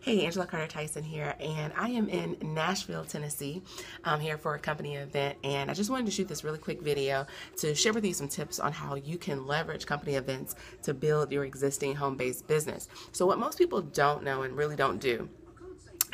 Hey, Angela Carter Tyson here, and I am in Nashville, Tennessee. I'm um, here for a company event, and I just wanted to shoot this really quick video to share with you some tips on how you can leverage company events to build your existing home based business. So, what most people don't know and really don't do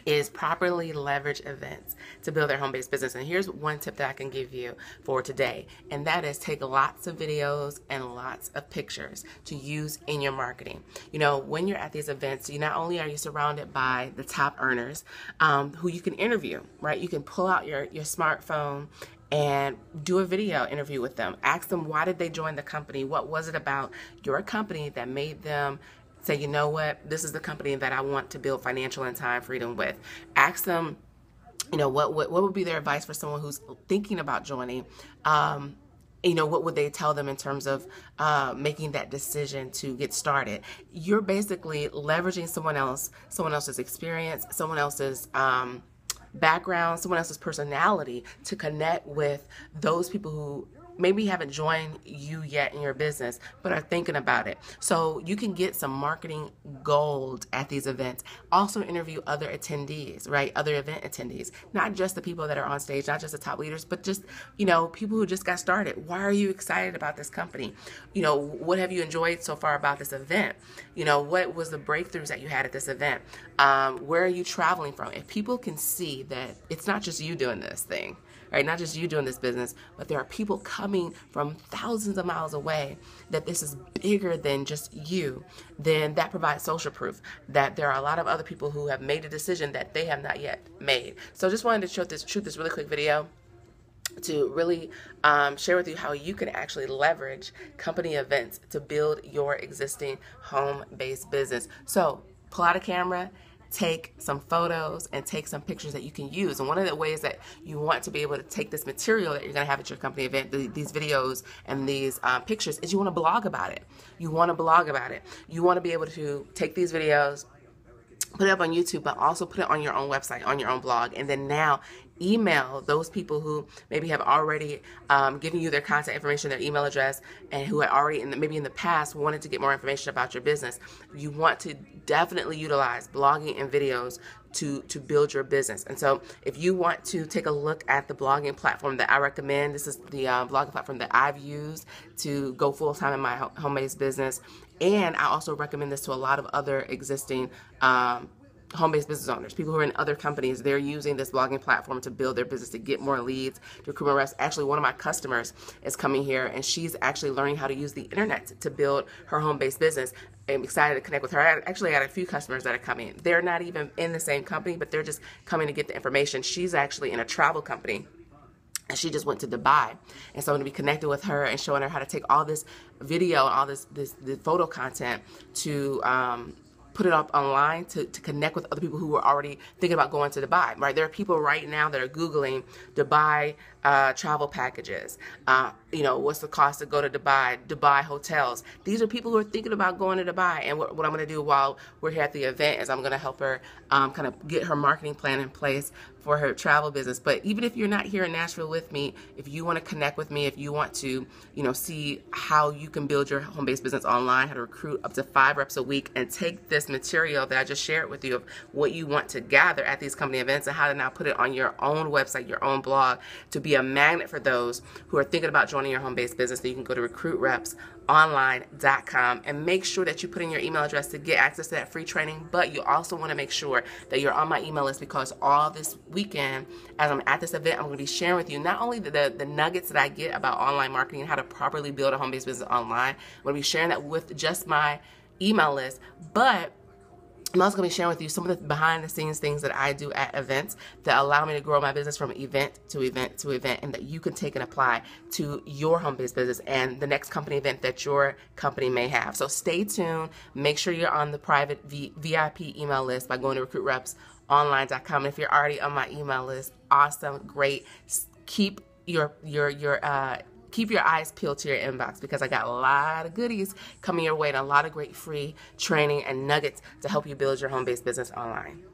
is properly leverage events to build their home-based business. And here's one tip that I can give you for today, and that is take lots of videos and lots of pictures to use in your marketing. You know, when you're at these events, you not only are you surrounded by the top earners um, who you can interview, right? You can pull out your, your smartphone and do a video interview with them. Ask them why did they join the company? What was it about your company that made them say, you know what, this is the company that I want to build financial and time freedom with. Ask them, you know, what what, what would be their advice for someone who's thinking about joining? Um, you know, what would they tell them in terms of uh, making that decision to get started? You're basically leveraging someone else, someone else's experience, someone else's. Um, background, someone else's personality to connect with those people who maybe haven't joined you yet in your business, but are thinking about it. So you can get some marketing gold at these events. Also, interview other attendees, right? Other event attendees, not just the people that are on stage, not just the top leaders, but just, you know, people who just got started. Why are you excited about this company? You know, what have you enjoyed so far about this event? You know, what was the breakthroughs that you had at this event? Um, where are you traveling from? If people can see that it's not just you doing this thing, right? Not just you doing this business, but there are people coming from thousands of miles away that this is bigger than just you, then that provides social proof that there are a lot of other people who have made a decision that they have not yet made. So just wanted to show this, shoot this really quick video to really um, share with you how you can actually leverage company events to build your existing home-based business. So pull out a camera take some photos and take some pictures that you can use. And one of the ways that you want to be able to take this material that you're going to have at your company event, the, these videos and these um, pictures, is you want to blog about it. You want to blog about it. You want to be able to take these videos, put it up on YouTube, but also put it on your own website, on your own blog, and then now email those people who maybe have already um, given you their contact information, their email address, and who had already in the, maybe in the past wanted to get more information about your business. You want to definitely utilize blogging and videos to to build your business. And so, if you want to take a look at the blogging platform that I recommend, this is the uh, blogging platform that I've used to go full time in my homemade business. And I also recommend this to a lot of other existing um, home-based business owners, people who are in other companies, they're using this blogging platform to build their business, to get more leads, to recruit reps. Actually, one of my customers is coming here, and she's actually learning how to use the internet to build her home-based business. I'm excited to connect with her. I actually had a few customers that are coming. They're not even in the same company, but they're just coming to get the information. She's actually in a travel company and she just went to Dubai. And so I'm gonna be connecting with her and showing her how to take all this video and all this this, photo content to um, put it up online to, to connect with other people who were already thinking about going to Dubai, right? There are people right now that are Googling Dubai uh, travel packages. Uh, you know, what's the cost to go to Dubai, Dubai hotels? These are people who are thinking about going to Dubai. And what, what I'm going to do while we're here at the event is I'm going to help her um, kind of get her marketing plan in place for her travel business. But even if you're not here in Nashville with me, if you want to connect with me, if you want to, you know, see how you can build your home-based business online, how to recruit up to five reps a week, and take this material that I just shared with you of what you want to gather at these company events and how to now put it on your own website, your own blog, to be a magnet for those who are thinking about joining your home-based business. Then you can go to recruitreps.online.com and make sure that you put in your email address to get access to that free training. But you also want to make sure that you're on my email list because all this weekend, as I'm at this event, I'm going to be sharing with you not only the, the, the nuggets that I get about online marketing and how to properly build a home based business online, I'm going to be sharing that with just my email list, but I'm also gonna be sharing with you some of the behind the scenes things that I do at events that allow me to grow my business from event to event to event and that you can take and apply to your home based business and the next company event that your company may have. So stay tuned. Make sure you're on the private v- VIP email list by going to recruitrepsonline.com. And if you're already on my email list, awesome, great. Keep your your your uh keep your eyes peeled to your inbox because I got a lot of goodies coming your way and a lot of great free training and nuggets to help you build your home-based business online.